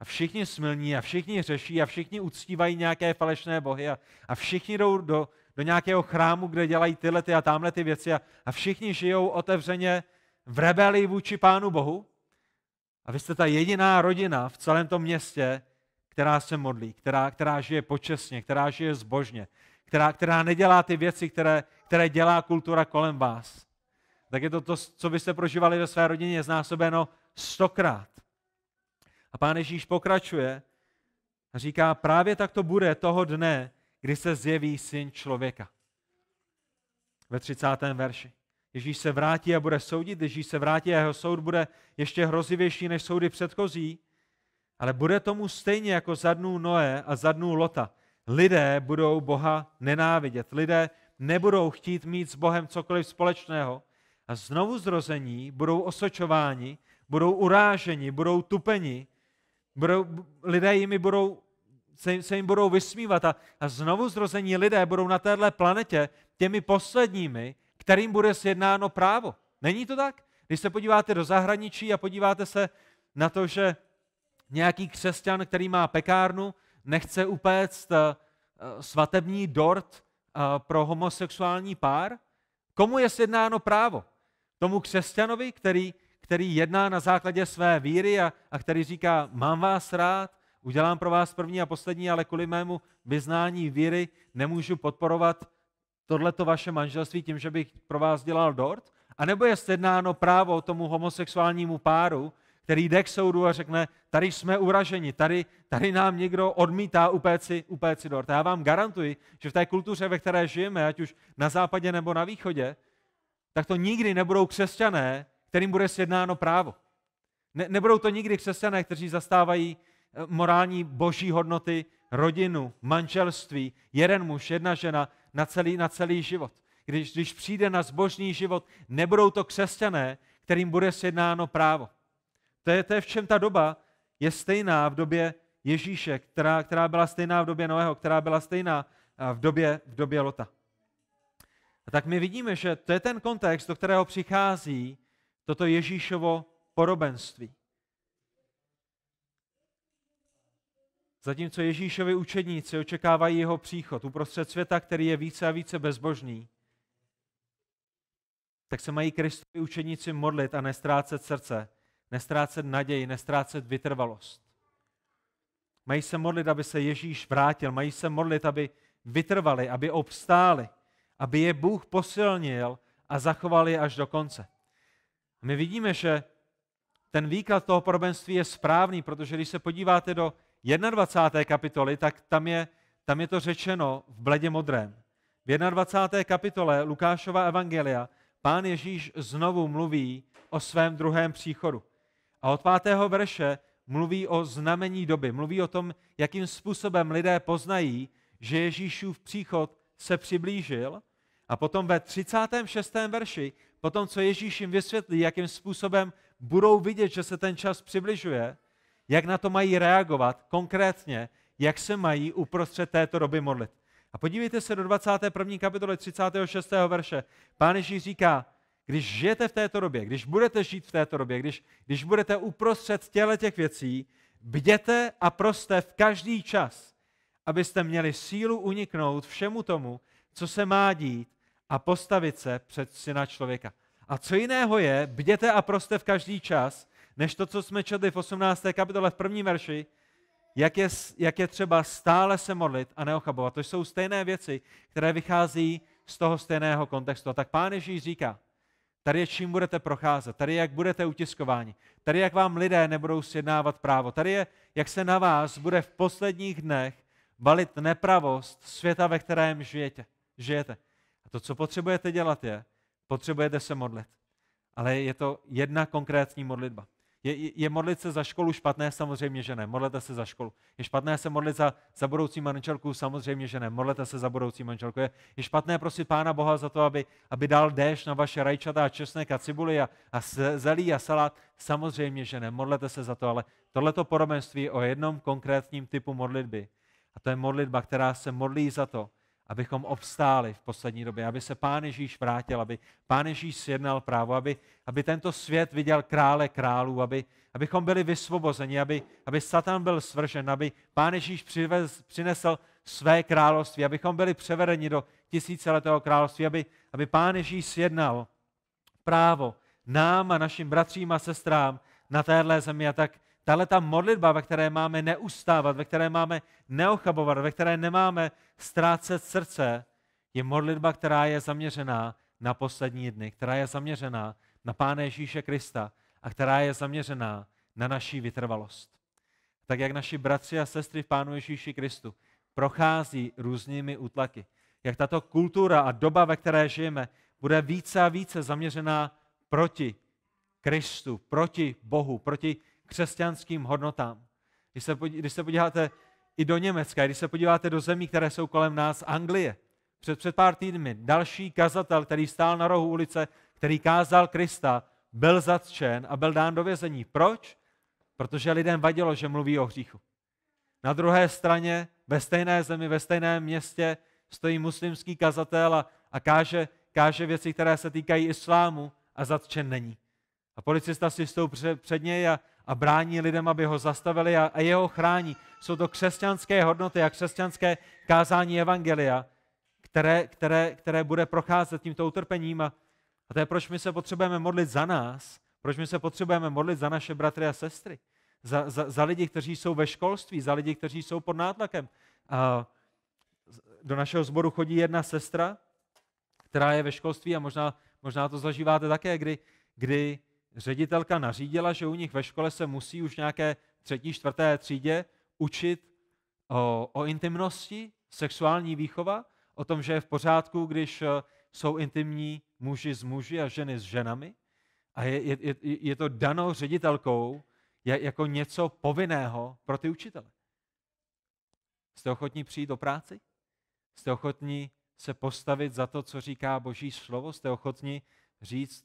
A všichni smilní a všichni řeší a všichni uctívají nějaké falešné bohy a, a všichni jdou do do nějakého chrámu, kde dělají tyhle ty a tamhle ty věci a, a všichni žijou otevřeně v rebelii vůči Pánu Bohu. A vy jste ta jediná rodina v celém tom městě, která se modlí, která, která žije počestně, která žije zbožně, která, která nedělá ty věci, které, které dělá kultura kolem vás. Tak je to to, co byste prožívali ve své rodině, znásobeno stokrát. A pán Ježíš pokračuje a říká, právě tak to bude toho dne, kdy se zjeví syn člověka. Ve 30. verši. Ježíš se vrátí a bude soudit, Ježíš se vrátí a jeho soud bude ještě hrozivější než soudy předchozí, ale bude tomu stejně jako za dnů Noé a za dnů Lota. Lidé budou Boha nenávidět, lidé nebudou chtít mít s Bohem cokoliv společného a znovu zrození budou osočováni, budou uráženi, budou tupeni, budou, lidé jimi budou se, se jim budou vysmívat a, a znovu zrození lidé budou na téhle planetě těmi posledními, kterým bude sjednáno právo. Není to tak? Když se podíváte do zahraničí a podíváte se na to, že nějaký křesťan, který má pekárnu, nechce upéct eh, eh, svatební dort eh, pro homosexuální pár, komu je sjednáno právo? Tomu křesťanovi, který, který jedná na základě své víry a, a který říká, mám vás rád, udělám pro vás první a poslední, ale kvůli mému vyznání víry nemůžu podporovat tohleto vaše manželství tím, že bych pro vás dělal dort? A nebo je sednáno právo tomu homosexuálnímu páru, který jde k soudu a řekne, tady jsme uraženi, tady, tady nám někdo odmítá upéci, upéci dort. A já vám garantuji, že v té kultuře, ve které žijeme, ať už na západě nebo na východě, tak to nikdy nebudou křesťané, kterým bude sjednáno právo. Ne, nebudou to nikdy křesťané, kteří zastávají morální boží hodnoty, rodinu, manželství, jeden muž, jedna žena na celý, na celý život. Když, když přijde na zbožný život, nebudou to křesťané, kterým bude sjednáno právo. To je, to je v čem ta doba je stejná v době Ježíše, která, která byla stejná v době Noého, která byla stejná eh, v době, v době Lota. A tak my vidíme, že to je ten kontext, do kterého přichází toto Ježíšovo porobenství. Zatímco Ježíšovi učedníci očekávají jeho příchod uprostřed světa, který je více a více bezbožný, tak se mají Kristovi učedníci modlit a nestrácet srdce, nestrácet naději, nestrácet vytrvalost. Mají se modlit, aby se Ježíš vrátil, mají se modlit, aby vytrvali, aby obstáli, aby je Bůh posilnil a zachoval je až do konce. My vidíme, že ten výklad toho podobenství je správný, protože když se podíváte do 21. kapitoly, tak tam je, tam je to řečeno v bledě modrém. V 21. kapitole Lukášova evangelia pán Ježíš znovu mluví o svém druhém příchodu. A od 5. verše mluví o znamení doby, mluví o tom, jakým způsobem lidé poznají, že Ježíšův příchod se přiblížil. A potom ve 36. verši, potom co Ježíš jim vysvětlí, jakým způsobem budou vidět, že se ten čas přibližuje, jak na to mají reagovat konkrétně, jak se mají uprostřed této doby modlit. A podívejte se do 21. kapitoly 36. verše. Pán Ježíš říká, když žijete v této době, když budete žít v této době, když, když budete uprostřed těle těch věcí, bděte a proste v každý čas, abyste měli sílu uniknout všemu tomu, co se má dít a postavit se před syna člověka. A co jiného je, bděte a proste v každý čas, než to, co jsme četli v 18. kapitole v první verši, jak je, jak je třeba stále se modlit a neochabovat. To jsou stejné věci, které vychází z toho stejného kontextu. A tak Pán Ježíš říká, tady je čím budete procházet, tady je jak budete utiskováni, tady je jak vám lidé nebudou sjednávat právo, tady je jak se na vás bude v posledních dnech valit nepravost světa, ve kterém žijete. žijete. A to, co potřebujete dělat, je, potřebujete se modlit. Ale je to jedna konkrétní modlitba. Je, je modlit se za školu špatné? Samozřejmě, že ne. Modlete se za školu. Je špatné se modlit za, za budoucí manželku? Samozřejmě, že ne. Modlete se za budoucí manželku. Je, je špatné prosit Pána Boha za to, aby, aby dal déš na vaše rajčata a česnek a cibuli a, a zelí a salát? Samozřejmě, že ne. Modlete se za to, ale tohleto podobenství je o jednom konkrétním typu modlitby. A to je modlitba, která se modlí za to, abychom obstáli v poslední době, aby se Pán Ježíš vrátil, aby Pán Ježíš sjednal právo, aby, aby tento svět viděl krále králů, aby, abychom byli vysvobozeni, aby, aby Satan byl svržen, aby Pán Ježíš přivez, přinesl své království, abychom byli převedeni do tisíciletého království, aby, aby Pán Ježíš sjednal právo nám a našim bratřím a sestrám na téhle zemi. A tak Tahle ta modlitba, ve které máme neustávat, ve které máme neochabovat, ve které nemáme ztrácet srdce, je modlitba, která je zaměřená na poslední dny, která je zaměřená na Pána Ježíše Krista a která je zaměřená na naší vytrvalost. Tak jak naši bratři a sestry v Pánu Ježíši Kristu prochází různými útlaky, jak tato kultura a doba, ve které žijeme, bude více a více zaměřená proti Kristu, proti Bohu, proti křesťanským hodnotám. Když se, když se podíváte i do Německa, když se podíváte do zemí, které jsou kolem nás, Anglie, před, před pár týdny další kazatel, který stál na rohu ulice, který kázal Krista, byl zatčen a byl dán do vězení. Proč? Protože lidem vadilo, že mluví o hříchu. Na druhé straně, ve stejné zemi, ve stejném městě, stojí muslimský kazatel a, a káže, káže věci, které se týkají islámu a zatčen není. A policista si stoupí před něj a, a brání lidem, aby ho zastavili a, a jeho chrání. Jsou to křesťanské hodnoty a křesťanské kázání Evangelia, které, které, které bude procházet tímto utrpením. A, a to je, proč my se potřebujeme modlit za nás, proč my se potřebujeme modlit za naše bratry a sestry, za, za, za lidi, kteří jsou ve školství, za lidi, kteří jsou pod nátlakem. A do našeho sboru chodí jedna sestra, která je ve školství a možná, možná to zažíváte také, kdy, kdy ředitelka nařídila, že u nich ve škole se musí už nějaké třetí, čtvrté třídě učit o, o intimnosti, sexuální výchova, o tom, že je v pořádku, když e, jsou intimní muži s muži a ženy s ženami. A je, je, je to dano ředitelkou jako něco povinného pro ty učitele. Jste ochotní přijít do práci? Jste ochotní se postavit za to, co říká Boží slovo? Jste ochotní říct,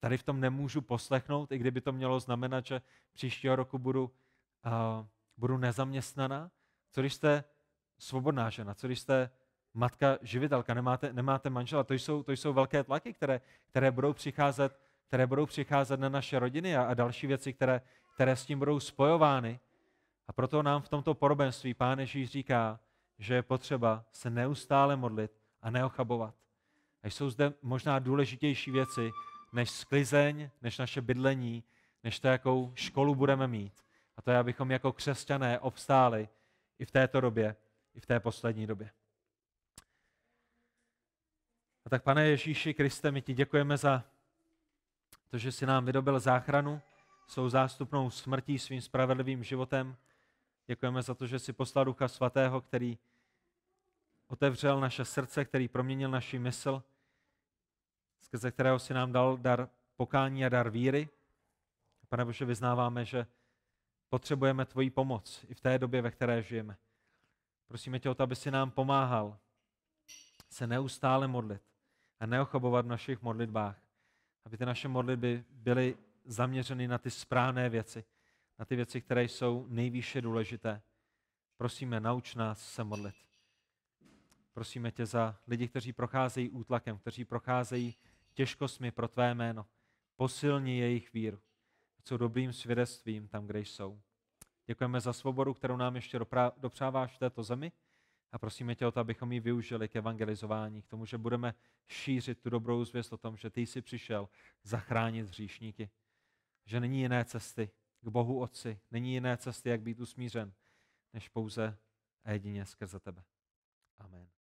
tady v tom nemůžu poslechnout, i kdyby to mělo znamenat, že příštího roku budu, uh, budu nezaměstnaná. Co když jste svobodná žena, co když jste matka živitelka, nemáte, nemáte manžela, to jsou, to jsou velké tlaky, které, které, budou přicházet, které budou přicházet na naše rodiny a, a další věci, které, které s tím budou spojovány. A proto nám v tomto podobenství Pán Ježíš říká, že je potřeba se neustále modlit a neochabovat. A jsou zde možná důležitější věci, než sklizeň, než naše bydlení, než to, jakou školu budeme mít. A to je, abychom jako křesťané obstáli i v této době, i v té poslední době. A tak, pane Ježíši Kriste, my ti děkujeme za to, že jsi nám vydobil záchranu, svou zástupnou smrtí, svým spravedlivým životem. Děkujeme za to, že jsi poslal Ducha Svatého, který otevřel naše srdce, který proměnil naši mysl, skrze kterého si nám dal dar pokání a dar víry. Pane Bože, vyznáváme, že potřebujeme tvoji pomoc i v té době, ve které žijeme. Prosíme tě o to, aby si nám pomáhal se neustále modlit a neochabovat v našich modlitbách, aby ty naše modlitby byly zaměřeny na ty správné věci, na ty věci, které jsou nejvýše důležité. Prosíme, nauč nás se modlit. Prosíme tě za lidi, kteří procházejí útlakem, kteří procházejí těžkostmi pro tvé jméno. Posilni jejich víru. Co dobrým svědectvím tam, kde jsou. Děkujeme za svobodu, kterou nám ještě dopřáváš v této zemi a prosíme tě o to, abychom ji využili k evangelizování, k tomu, že budeme šířit tu dobrou zvěst o tom, že ty jsi přišel zachránit hříšníky, že není jiné cesty k Bohu Otci, není jiné cesty, jak být usmířen, než pouze a jedině skrze tebe. Amen.